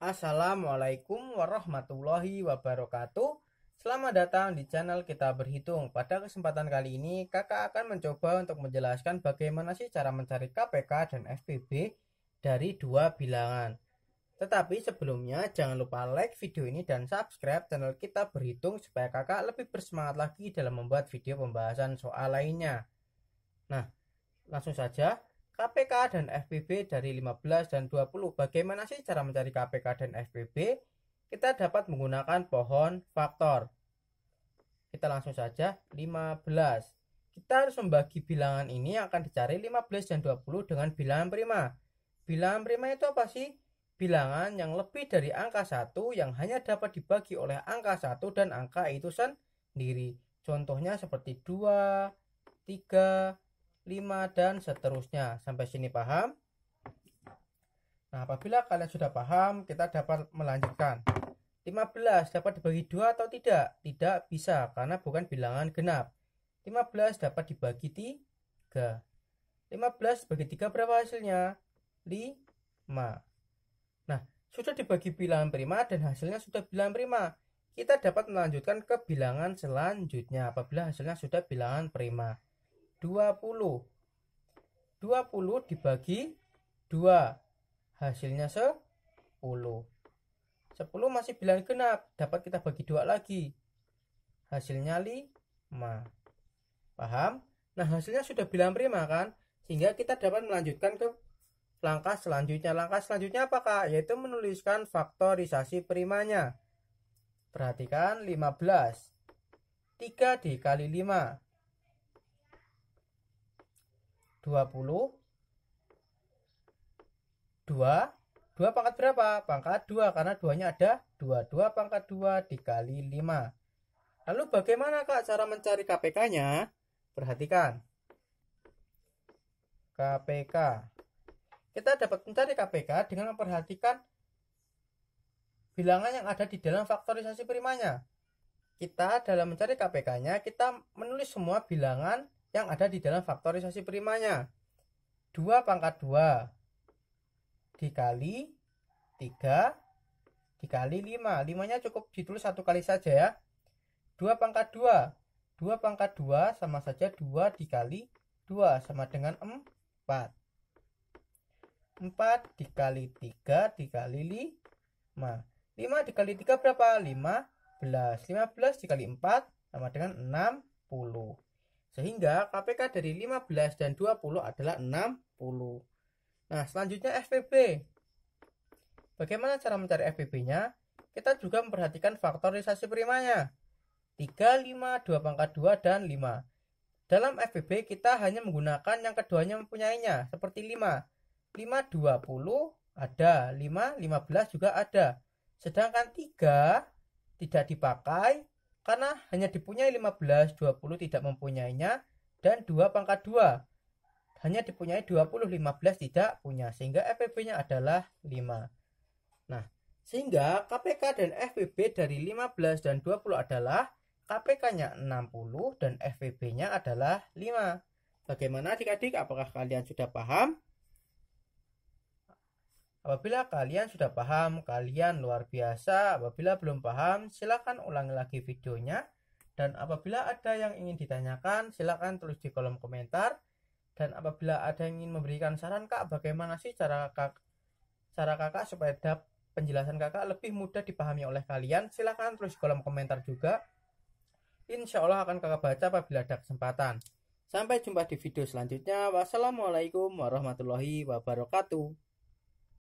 Assalamualaikum warahmatullahi wabarakatuh. Selamat datang di channel Kita Berhitung. Pada kesempatan kali ini, Kakak akan mencoba untuk menjelaskan bagaimana sih cara mencari KPK dan FPB dari dua bilangan. Tetapi sebelumnya, jangan lupa like video ini dan subscribe channel Kita Berhitung supaya Kakak lebih bersemangat lagi dalam membuat video pembahasan soal lainnya. Nah, langsung saja KPK dan FPB dari 15 dan 20. Bagaimana sih cara mencari KPK dan FPB? Kita dapat menggunakan pohon faktor. Kita langsung saja 15. Kita harus membagi bilangan ini yang akan dicari 15 dan 20 dengan bilangan prima. Bilangan prima itu apa sih? Bilangan yang lebih dari angka 1 yang hanya dapat dibagi oleh angka 1 dan angka itu sendiri. Contohnya seperti 2, 3, 5, dan seterusnya. Sampai sini paham? Nah, apabila kalian sudah paham, kita dapat melanjutkan. 15 dapat dibagi dua atau tidak? Tidak bisa karena bukan bilangan genap. 15 dapat dibagi 3. 15 bagi 3 berapa hasilnya? 5. Nah, sudah dibagi bilangan prima dan hasilnya sudah bilangan prima. Kita dapat melanjutkan ke bilangan selanjutnya apabila hasilnya sudah bilangan prima. 20. 20 dibagi 2. Hasilnya 10. 10 masih bilang genap, dapat kita bagi dua lagi. Hasilnya 5. Paham? Nah, hasilnya sudah bilang prima kan? Sehingga kita dapat melanjutkan ke langkah selanjutnya. Langkah selanjutnya apakah? Yaitu menuliskan faktorisasi primanya. Perhatikan 15. 3 dikali 5 20 2 2 pangkat berapa? Pangkat 2 karena duanya ada 2 2 pangkat 2 dikali 5 Lalu bagaimana Kak cara mencari KPK-nya? Perhatikan KPK Kita dapat mencari KPK dengan memperhatikan bilangan yang ada di dalam faktorisasi primanya kita dalam mencari KPK-nya kita menulis semua bilangan yang ada di dalam faktorisasi primanya. 2 pangkat 2 dikali 3 dikali 5. 5-nya cukup ditulis satu kali saja ya. 2 pangkat 2. 2 pangkat 2 sama saja 2 dikali 2 sama dengan 4. 4 dikali 3 dikali 5. 5 dikali 3 berapa? 15. 15 dikali 4 sama dengan 60. Sehingga KPK dari 15 dan 20 adalah 60. Nah, selanjutnya FPB. Bagaimana cara mencari FPB-nya? Kita juga memperhatikan faktorisasi primanya. 3, 5, 2 pangkat 2, dan 5. Dalam FPB kita hanya menggunakan yang keduanya mempunyainya, seperti 5. 5, 20 ada, 5, 15 juga ada. Sedangkan 3 tidak dipakai, karena hanya dipunyai 15, 20 tidak mempunyainya dan 2 pangkat 2 hanya dipunyai 20, 15 tidak punya sehingga FPB-nya adalah 5. Nah, sehingga KPK dan FPB dari 15 dan 20 adalah KPK-nya 60 dan FPB-nya adalah 5. Bagaimana adik-adik? Apakah kalian sudah paham? Apabila kalian sudah paham, kalian luar biasa. Apabila belum paham, silakan ulangi lagi videonya. Dan apabila ada yang ingin ditanyakan, silakan tulis di kolom komentar. Dan apabila ada yang ingin memberikan saran, Kak, bagaimana sih cara kak, cara kakak supaya dapat penjelasan kakak lebih mudah dipahami oleh kalian, silakan tulis di kolom komentar juga. Insya Allah akan kakak baca apabila ada kesempatan. Sampai jumpa di video selanjutnya. Wassalamualaikum warahmatullahi wabarakatuh.